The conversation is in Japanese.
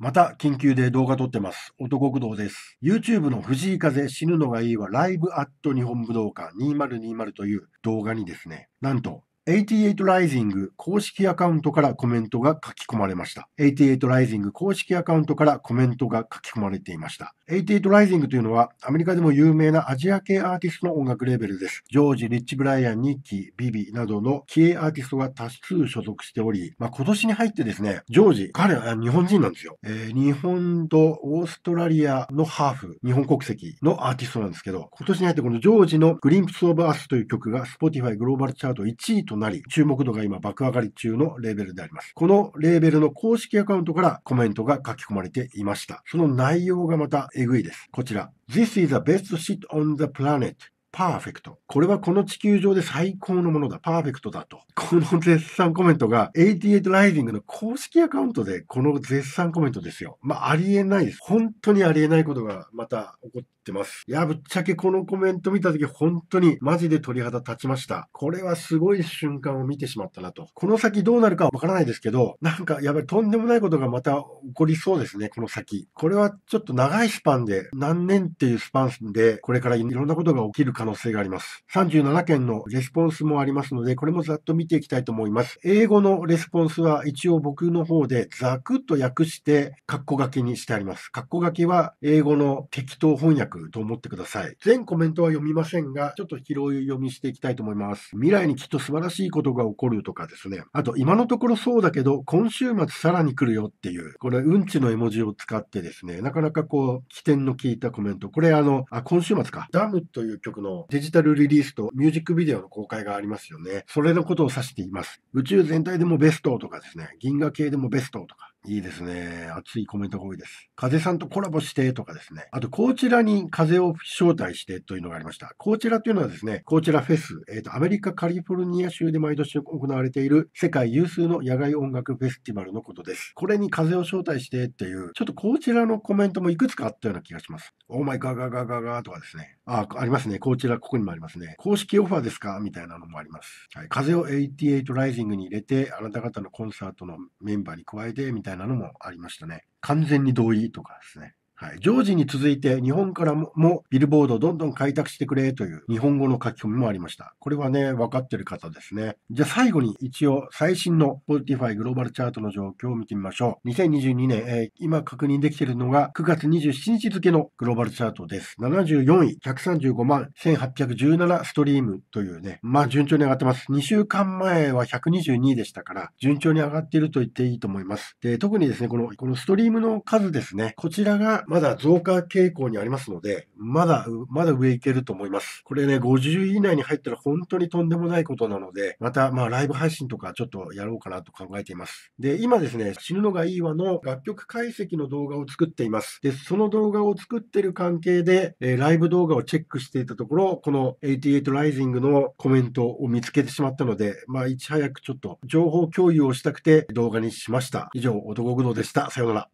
また、緊急で動画撮ってます。男工藤です。YouTube の藤井風死ぬのがいいはライブアット日本武道館2020という動画にですね、なんと88 Rising 公式アカウントからコメントが書き込まれました。88 Rising 公式アカウントからコメントが書き込まれていました。88 Rising というのはアメリカでも有名なアジア系アーティストの音楽レベルです。ジョージ、リッチ・ブライアン、ニッキー、ビビなどの鋭アーティストが多数所属しており、まあ、今年に入ってですね、ジョージ、彼は日本人なんですよ。えー、日本とオーストラリアのハーフ、日本国籍のアーティストなんですけど、今年に入ってこのジョージのグリンプス・オブ・アースという曲が Spotify グローバルチャート1位となり、注目度が今爆上がり中のレーベルであります。このレーベルの公式アカウントからコメントが書き込まれていました。その内容がまたえぐいです。こちら。This is the best shit on the planet. パーフェクト。これはこの地球上で最高のものだ。パーフェクトだと。この絶賛コメントが88 Rising の公式アカウントでこの絶賛コメントですよ。まあ、ありえないです。本当にありえないことがまた起こってます。いや、ぶっちゃけこのコメント見た時本当にマジで鳥肌立ちました。これはすごい瞬間を見てしまったなと。この先どうなるかわからないですけど、なんかやっぱりとんでもないことがまた起こりそうですね、この先。これはちょっと長いスパンで、何年っていうスパンで、これからいろんなことが起きる可能性があります。37件のレスポンスもありますので、これもざっと見ていきたいと思います。英語のレスポンスは一応僕の方でざくっと訳して、カッコ書きにしてあります。カッコ書きは英語の適当翻訳と思ってください。全コメントは読みませんが、ちょっと拾い読みしていきたいと思います。未来にきっと素晴らしいことが起こるとかですね。あと、今のところそうだけど、今週末さらに来るよっていう、これ、うんちの絵文字を使ってですね、なかなかこう、起点の効いたコメント。これ、あの、あ、今週末か。ダムという曲ののデジタルリリースとミュージックビデオの公開がありますよね。それのことを指しています。宇宙全体でもベストとかですね、銀河系でもベストとか、いいですね。熱いコメントが多いです。風さんとコラボしてとかですね。あと、こちらに風を招待してというのがありました。こちらというのはですね、こちらフェス、えっ、ー、と、アメリカカリフォルニア州で毎年行われている世界有数の野外音楽フェスティバルのことです。これに風を招待してっていう、ちょっとこちらのコメントもいくつかあったような気がします。オーマイガガガガガとかですね。あ、ありますね。こちら、ここにもありますね。公式オファーですかみたいなのもあります。はい。風を88ライジングに入れて、あなた方のコンサートのメンバーに加えて、みたいなのもありましたね。完全に同意とかですね。はい、ジョージに続いて日本からもビルボードをどんどん開拓してくれという日本語の書き込みもありました。これはね、分かってる方ですね。じゃあ最後に一応最新のポ p ティファイグローバルチャートの状況を見てみましょう。2022年、えー、今確認できているのが9月27日付のグローバルチャートです。74位、135万1817ストリームというね、まあ順調に上がってます。2週間前は122位でしたから、順調に上がっていると言っていいと思います。で、特にですね、この、このストリームの数ですね、こちらがまだ増加傾向にありますので、まだ、まだ上いけると思います。これね、50位以内に入ったら本当にとんでもないことなので、また、まあ、ライブ配信とかちょっとやろうかなと考えています。で、今ですね、死ぬのがいいわの楽曲解析の動画を作っています。で、その動画を作ってる関係で、えー、ライブ動画をチェックしていたところ、この88 Rising のコメントを見つけてしまったので、まあ、いち早くちょっと情報共有をしたくて動画にしました。以上、男工具でした。さようなら。